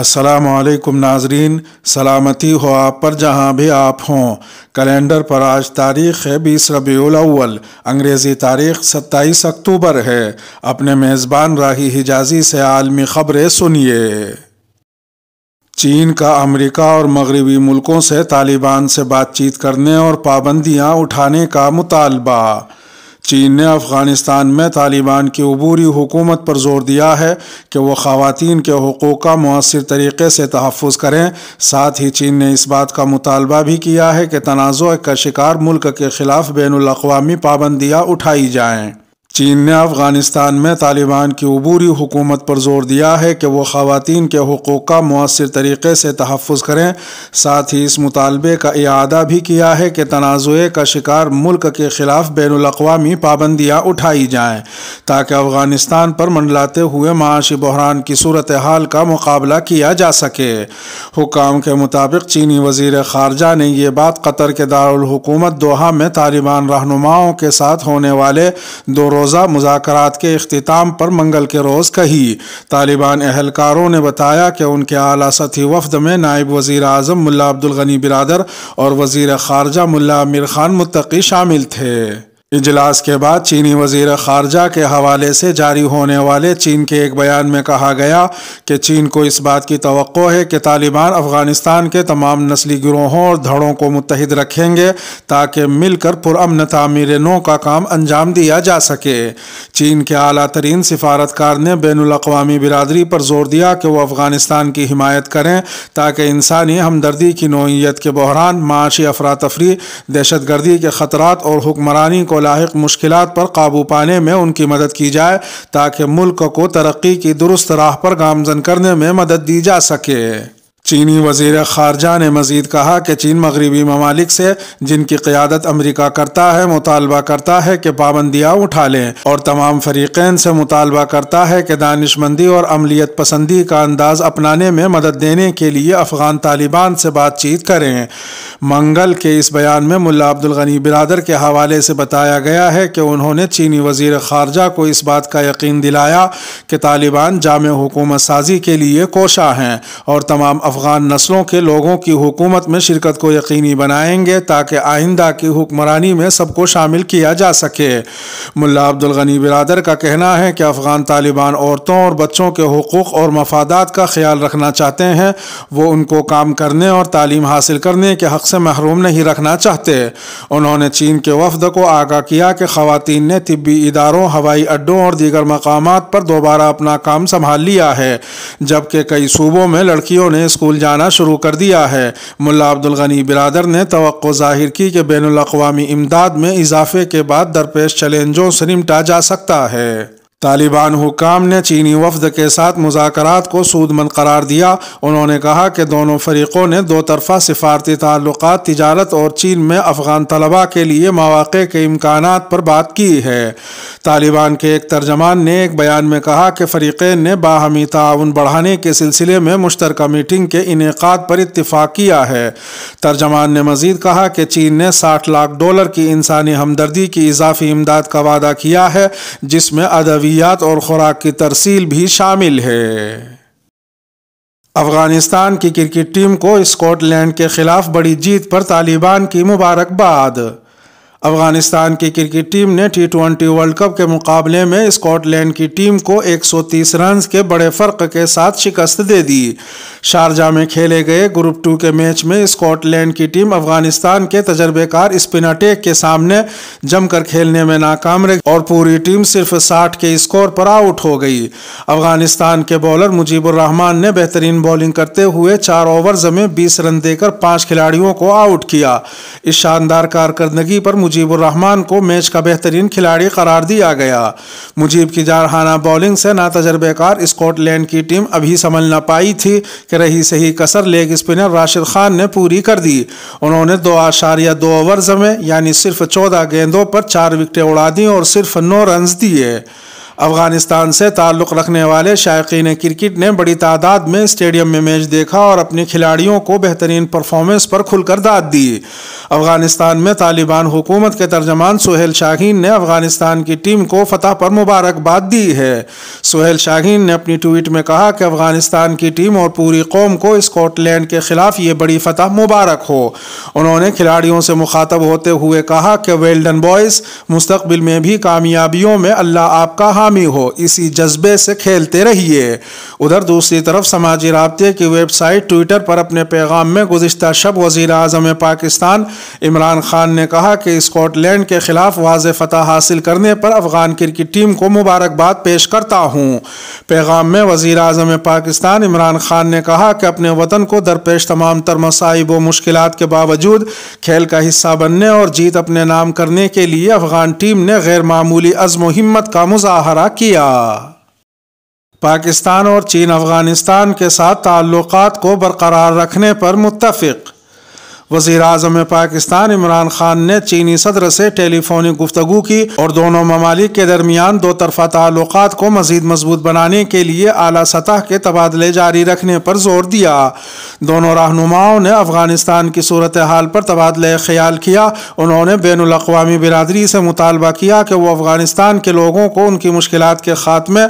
असलकम नाजरीन सलामती हो आप पर जहाँ भी आप हों कैलेंडर पर आज तारीख़ है बीस रबील अव्वल अंग्रेज़ी तारीख सत्ताईस अक्टूबर है अपने मेज़बान राही हिजाजी से आलमी ख़बरें सुनिए चीन का अमेरिका और मगरबी मुल्कों से तालिबान से बातचीत करने और पाबंदियाँ उठाने का मुतालबा चीन ने अफगानिस्तान में तालिबान की अबूरी हुकूमत पर जोर दिया है कि वह खातन के हकूक़ का मौसर तरीके से तहफ़ करें साथ ही चीन ने इस बात का मुतालबा भी किया है कि तनाज़ का शिकार मुल्क के ख़िलाफ़ बैन अवी पाबंदियाँ उठाई जाएँ चीन ने अफगानिस्तान में तालिबान की अबूरी हुकूमत पर जोर दिया है कि वह खातन के हकूक़ का मौसर तरीके से तहफ़ करें साथ ही इस मुतालबे का इरादा भी किया है कि तनाज़े का शिकार मुल्क के ख़िलाफ़ बैन अवी पाबंदियाँ उठाई जाएँ ताकि अफगानिस्तान पर मंडलाते हुए माशी बहरान की सूरत हाल का मुकाबला किया जा सके हुकाम के मुताबिक चीनी वजीर खारजा ने यह बात कतर के दारकूमत दोहा में तालिबान रहनुमाओं के साथ होने वाले दो रोज़ रोज़ा मुजाकर के अख्ताम पर मंगल के रोज़ कही तालिबान अहलकारों ने बताया कि उनके अला सती वफद में नायब वज़ी अजम मुला अब्दुलगनी बिरदर और वज़ी ख़ारजा मुला आमिर खान मुतकी शामिल थे इजलास के बाद चीनी वजीर खारजा के हवाले से जारी होने वाले चीन के एक बयान में कहा गया कि चीन को इस बात की तो है कि तालिबान अफगानिस्तान के तमाम नस्ली गिरोहों और धड़ों को मुतहद रखेंगे ताकि मिलकर पुरमन तमीर नो का काम अंजाम दिया जा सके चीन के अला तरीन सिफारतकार ने बैन अवी बिरादरी पर जोर दिया कि वह अफगानिस्तान की हमायत करें ताकि इंसानी हमदर्दी की नोयत के बहरान माशी अफरा तफरी दहशत गर्दी के खतरा और हुक्मरानी को लाक मुश्किल पर काबू पाने में उनकी मदद की जाए ताकि मुल्क को तरक्की की दुरुस्त राह पर गामजन करने में मदद दी जा सके चीनी वजीर खारजा ने मजीद कहा कि चीन मगरबी ममालिक से जिनकी क्यादत अमरीका करता है मुतालबा करता है कि पाबंदियाँ उठा लें और तमाम फरीक़ैन से मुतालबा करता है कि दानशमंदी और अमलीत पसंदी का अंदाज अपनाने में मदद देने के लिए अफगान तालिबान से बातचीत करें मंगल के इस बयान में मुला अब्दुलगनी बिरदर के हवाले से बताया गया है कि उन्होंने चीनी वजीर खारजा को इस बात का यकीन दिलाया कि तालिबान जाम हुकूमत साजी के लिए कोशा हैं और तमाम अफगान नस्लों के लोगों की हुकूमत में शिरकत को यकीनी बनाएंगे ताकि आइंदा की हुक्मरानी में सबको शामिल किया जा सके मुल्ला अब्दुल गनी बिरादर का कहना है कि अफगान तालिबान औरतों और बच्चों के हकूक़ और मफादात का ख्याल रखना चाहते हैं वो उनको काम करने और तालीम हासिल करने के हक़ से महरूम नहीं रखना चाहते उन्होंने चीन के वफद को आगाह किया कि ख़वातीन ने तबी इदारों हवाई अड्डों और दीगर मकाम पर दोबारा अपना काम संभाल लिया है जबकि कई सूबों में लड़कियों ने इस स्कूल जाना शुरू कर दिया है मुला अब्दुल गनी बिरादर ने तो जाहिर की कि बैन अवी इमदाद में इजाफे के बाद दरपेश चैलेंजों से निपटा जा सकता है तालिबान हुकाम ने चीनी वफद के साथ मुजाकर को सूदमंद करार दिया उन्होंने कहा कि दोनों फरीकों ने दो तरफा सिफारती ताल्लुक तजारत और चीन में अफगान तलबा के लिए मौाक़े के इम्कान पर बात की है तालिबान के एक तर्जमान ने एक बयान में कहा कि फ़रीक़ें ने बाहमी ताउन बढ़ाने के सिलसिले में मुश्तर मीटिंग के इनका पर इतफ़ाक़ किया है तर्जमान ने मज़ीद कहा कि चीन ने साठ लाख डॉलर की इंसानी हमदर्दी की इजाफी इमदाद का वादा किया है जिसमें अदबी जरूरियात और खुराक की तरसील भी शामिल है अफगानिस्तान की क्रिकेट टीम को स्कॉटलैंड के खिलाफ बड़ी जीत पर तालिबान की मुबारकबाद अफगानिस्तान की क्रिकेट टीम ने टी ट्वेंटी वर्ल्ड कप के मुकाबले में स्कॉटलैंड की टीम को 130 रन के बड़े फर्क के साथ शिकस्त दे दी शारजा में खेले गए ग्रुप टू के मैच में स्कॉटलैंड की टीम अफगानिस्तान के तजर्बेकार स्पिनटेक के सामने जमकर खेलने में नाकाम रही और पूरी टीम सिर्फ साठ के स्कोर पर आउट हो गई अफगानिस्तान के बॉलर मुजीबुर रहमान ने बेहतरीन बॉलिंग करते हुए चार ओवर में बीस रन देकर पाँच खिलाड़ियों को आउट किया इस शानदार कारकर्दगी पर मुजीबुररहमान को मैच का बेहतरीन खिलाड़ी करार दिया गया मुजीब की जारहाना बॉलिंग से ना तजर्बेकार स्कॉटलैंड की टीम अभी संभल ना पाई थी कि रही सही कसर लेग स्पिनर राशिद खान ने पूरी कर दी उन्होंने दो आशारिया दो ओवर्स में यानी सिर्फ चौदह गेंदों पर चार विकटें उड़ा दी और सिर्फ नौ रन दिए अफगानिस्तान से ताल्लुक़ रखने वाले शायकीन क्रिकेट ने बड़ी तादाद में स्टेडियम में मैच देखा और अपने खिलाड़ियों को बेहतरीन परफॉर्मेंस पर खुलकर दाद दी अफगानिस्तान में तालिबान हुकूमत के तर्जमान सुहेल शाहीन ने अफगानिस्तान की टीम को फतह पर मुबारकबाद दी है सुहेल शाहीन ने अपनी ट्वीट में कहा कि अफगानिस्तान की टीम और पूरी कौम को स्कॉटलैंड के खिलाफ ये बड़ी फतह मुबारक हो उन्होंने खिलाड़ियों से मुखातब होते हुए कहा कि वेल्डन बॉयज़ मुस्तबिल में भी कामयाबियों में अल्लाह आपका हाथ हामी हो इसी जज्बे से खेलते रहिए उधर दूसरी तरफ समाजी रबते की वेबसाइट ट्विटर पर अपने पैगाम में गुजशत शब वज़ी अजम पाकिस्तान इमरान खान ने कहा कि स्कॉटलैंड के खिलाफ वाज फतह हासिल करने पर अफगान क्रिकेट टीम को मुबारकबाद पेश करता हूँ पैगाम में वज़ी अजम पाकिस्तान इमरान खान ने कहा कि अपने वतन को दरपेश तमाम तर मसाइब व मुश्किल के बावजूद खेल का हिस्सा बनने और जीत अपने नाम करने के लिए अफगान टीम ने गैर मामूली अज़म हिम्मत का मुजाह मुजाहरा किया पाकिस्तान और चीन अफगानिस्तान के साथ ताल्लुकात को बरकरार रखने पर मुतफ़ वजीर अजम पाकिस्तान इमरान खान ने चीनी सदर से टेलीफोनिक गुफ्तु की और दोनों ममालिक के दरमियान दो तरफा ताल्लुक को मजीद मजबूत बनाने के लिए अली सतह के तबादले जारी रखने पर जोर दिया दोनों रहनुमाओं ने अफगानिस्तान की सूरत हाल पर तबादला ख्याल किया उन्होंने बैन अवी बिरादरी से मुतालबा किया कि वह अफगानिस्तान के लोगों को उनकी मुश्किल के खात्मे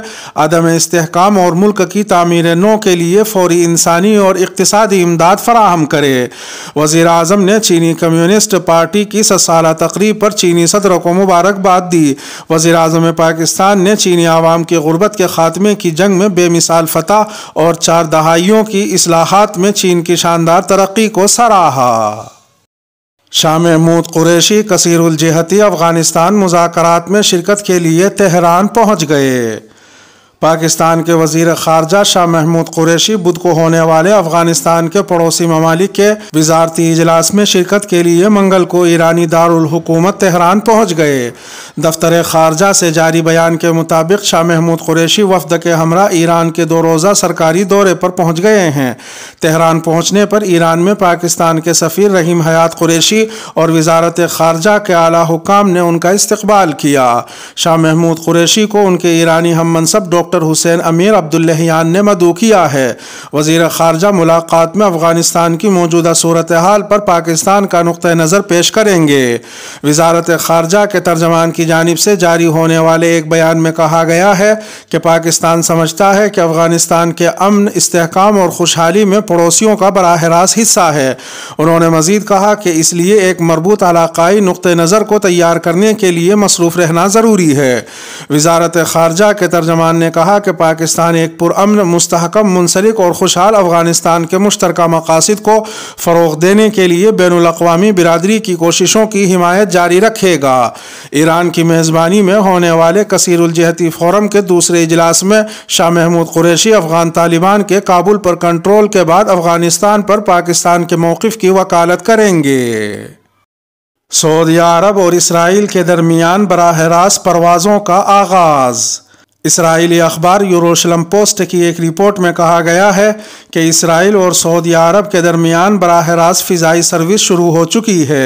अदम इसकाम और मुल्क की तमीर नौ के लिए फौरी इंसानी और इकतदी इमदाद फराहम करे वजीर आजम ने चीनी कम्युनिस्ट पार्टी की सत साल तकरीब पर चीनी सदर को मुबारकबाद दी वजी अजम पाकिस्तान ने चीनी आवाम की गुर्बत के खात्मे की जंग में बेमिसाल फतह और चार दहाइयों की असलाहत में चीन की शानदार तरक्की को सराहा शाम महमूद कुरैशी कसीरुलजहती अफगानिस्तान मुजात में शिरकत के लिए तेहरान पहुँच गए पाकिस्तान के वजीर खारजा शाह महमूद कुरैशी बुध को होने वाले अफगानिस्तान के पड़ोसी ममालिक के वजारती इजलास में शिरकत के लिए मंगल को ईरानी दारकूमत तेहरान पहुँच गए दफ्तर खारजा से जारी बयान के मुताबिक शाह महमूद कुरैशी वफद के हमरा ईरान के दो रोज़ा सरकारी दौरे पर पहुँच गए हैं तेहरान पहुँचने पर ईरान में पाकिस्तान के सफ़ीर रहीम हयात कुरैशी और वजारत खारजा के आला हुकाम ने उनका इस्तबाल किया शाह महमूद कुरैशी को उनके ईरानी हम मनसब डॉक्टर डॉक्टर हुसैन अमीर अब्दुल्लहान ने मदू किया है वजीर खारजा मुलाकात में अफगानिस्तान की मौजूदा सूरत हाल पर पाकिस्तान का नुक़ नज़र पेश करेंगे वजारत खारजा के तर्जमान की जानब से जारी होने वाले एक बयान में कहा गया है कि पाकिस्तान समझता है कि अफगानिस्तान के अमन इसकाम और खुशहाली में पड़ोसियों का बरह रास्त हिस्सा है उन्होंने मजीद कहा कि इसलिए एक मरबूत इलाकई नुक़ नज़र को तैयार करने के लिए मसरूफ़ रहना ज़रूरी है वजारत खारजा के तर्जमान ने कहा कहा कि पाकिस्तान एक पुरान मुस्तकम मुनसलिक और खुशहाल अफगानिस्तान के मुश्तर मकासद को फ़रोग देने के लिए बैन अवी बिरदरी की कोशिशों की हिमायत जारी रखेगा ईरान की मेज़बानी में होने वाले कसरजहती फोरम के दूसरे इजलास में शाह महमूद कुरैशी अफगान तालिबान के काबुल पर कंट्रोल के बाद अफगानिस्तान पर पाकिस्तान के मौक़ की वकालत करेंगे सऊदी अरब और इसराइल के दरमियान बरह रास्त परवाज़ों का आगाज़ इसराइली अखबार यूरोशलम पोस्ट की एक रिपोर्ट में कहा गया है कि इसराइल और सऊदी अरब के दरमियान बरह रास्त फ़िज़ाई सर्विस शुरू हो चुकी है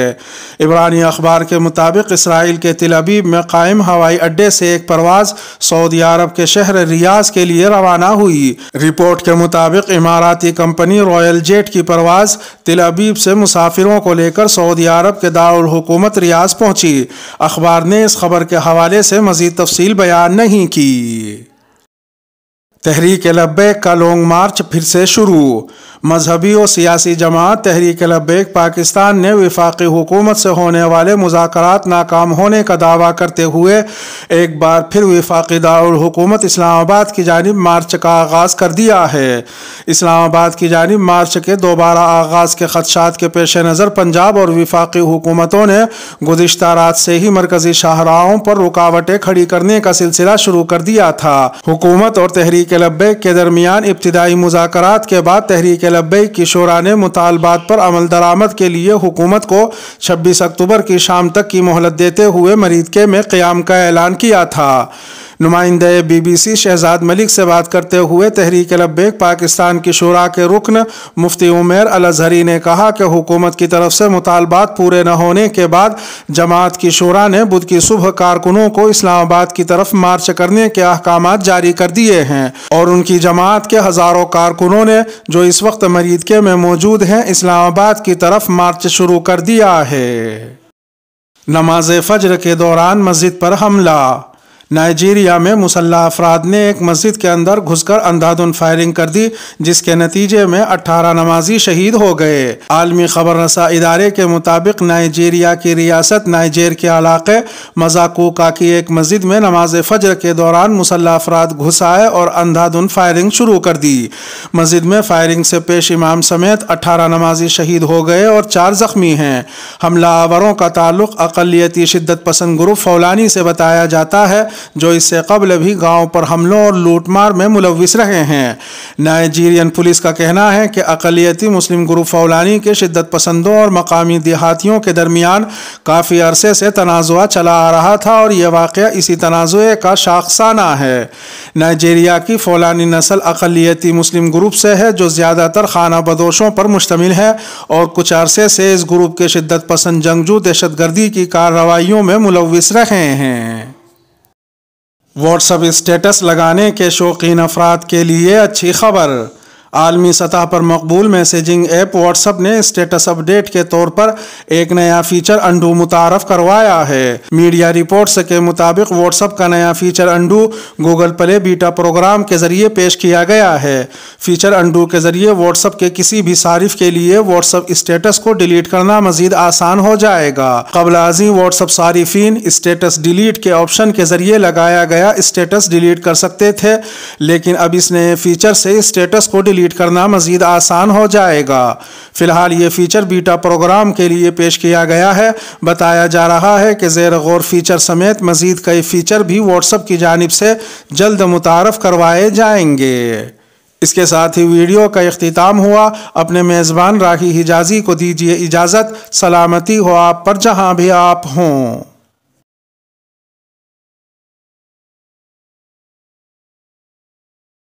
इबरानी अखबार के मुताबिक इसराइल के तिलबीब में कायम हवाई अड्डे से एक परवाज़ सऊदी अरब के शहर रियाज के लिए रवाना हुई रिपोर्ट के मुताबिक इमाराती कंपनी रॉयल जेट की परवाज़ तिलबीब से मुसाफिरों को लेकर सऊदी अरब के दारकूमत रियाज पहुँची अखबार ने इस खबर के हवाले से मज़ीद तफसील बयान नहीं की que तहरीक लब्बैक का लॉन्ग मार्च फिर से शुरू मजहबी और सियासी जमात तहरीक लब्बैक पाकिस्तान ने विफाक़ी हुकूमत से होने वाले मुजाकरात नाकाम होने का दावा करते हुए एक बार फिर विफाक़ी दारकूमत इस्लामाबाद की जानब मार्च का आगाज़ कर दिया है इस्लामाबाद की जानब मार्च के दोबारा आगाज़ के खदशात के पेश नज़र पंजाब और विफाक़ी हुकूमतों ने गुजशत रात से ही मरकजी शाहराहों पर रुकावटें खड़ी करने का सिलसिला शुरू कर दिया था हुकूमत और तहरीक तहरीक लब्बे के दरमियान इब्तदाई मुजाकर के बाद तहरीक लब्बे की शोरा ने मुतालबात पर अमल दरामद के लिए हुकूमत को छब्बीस अक्टूबर की शाम तक की मोहलत देते हुए मरीद के में क़्याम का ऐलान किया था नुमाइंदे B B C Shahzad Malik से बात करते हुए तहरीक लब्बेक पाकिस्तान की शुरा के रुकन मुफ्ती उमेर अल अजहरी ने कहा कि हुकूमत की तरफ से मुतालबात पूरे न होने के बाद जमात की शुरा ने बुध की सुबह कारकुनों को इस्लामाबाद की तरफ मार्च करने के अहकाम जारी कर दिए हैं और उनकी जमात के हज़ारों कारकुनों ने जो इस वक्त मरीदके में मौजूद हैं इस्लामाबाद की तरफ मार्च शुरू कर दिया है नमाज फजर के दौरान मस्जिद पर हमला नाइजीरिया में मुसल्ला अफराद ने एक मस्जिद के अंदर घुसकर अंधाधुन फायरिंग कर दी जिसके नतीजे में 18 नमाजी शहीद हो गए आलमी खबर रसा इदारे के मुताबिक नाइजीरिया की रियासत नाइजेर के इलाके मजाकूका की एक मस्जिद में नमाज फजर के दौरान मुसल्ला अफराद घुस आए और अंधाधुन फायरिंग शुरू कर दी मस्जिद में फायरिंग से पेश इमाम समेत अठारह नमाजी शहीद हो गए और चार जख्मी हैं हमला आवरों का ताल्लुक अकलीती शिद्दत पसंद ग्रुप फौलानी से बताया जाता है जो इससे कबल भी गांव पर हमलों और लूटमार में मुलविस रहे हैं नाइजीरियन पुलिस का कहना है कि अकलीती मुस्लिम ग्रुप फौलानी के शिद्दत पसंदों और मकामी देहातियों के दरमियान काफ़ी अरसे से तनाज़ा चला आ रहा था और यह वाक़ इसी तनाज़े का शाखसाना है नाइजीरिया की फौलानी नस्ल अकलीती मुस्लिम ग्रुप से है जो ज़्यादातर खाना बदोशों पर मुश्तमिल है और कुछ अरसे से इस ग्रुप के शिद्दत पसंद जंगजू दहशतगर्दी की कार्रवाइयों में मुलविस रहे हैं व्हाट्सअप स्टेटस लगाने के शौकीन अफराद के लिए अच्छी खबर आलमी सतह पर मकबूल मैसेजिंग ऐप व्हाट्सएप ने स्टेटस अपडेट के तौर पर एक नया फीचर अंडू मुतारफ करवाया है मीडिया रिपोर्ट्स के मुताबिक व्हाट्सएप का नया feature undo Google Play beta program के जरिए पेश किया गया है फीचर अंडू के जरिए व्हाट्सएप के किसी भी सारिफ के लिए व्हाट्सएप स्टेटस को डिलीट करना मजीद आसान हो जाएगा कबल अजी व्हाट्सएप सारिफिन स्टेटस डिलीट के ऑप्शन के जरिए लगाया गया स्टेटस डिलीट कर सकते थे लेकिन अब इस नए फीचर से स्टेटस को डिलीट डिलीट करना मज़ीद आसान हो जाएगा फ़िलहाल ये फ़ीचर बीटा प्रोग्राम के लिए पेश किया गया है बताया जा रहा है कि ज़ेर गौर फ़ीचर समेत मज़ीद कई फ़ीचर भी व्हाट्सअप की जानब से जल्द मुतारफ़ करवाए जाएंगे इसके साथ ही वीडियो का अख्ताम हुआ अपने मेज़बान राही हिजाजी को दीजिए इजाज़त सलामती हो आप पर जहाँ भी आप हों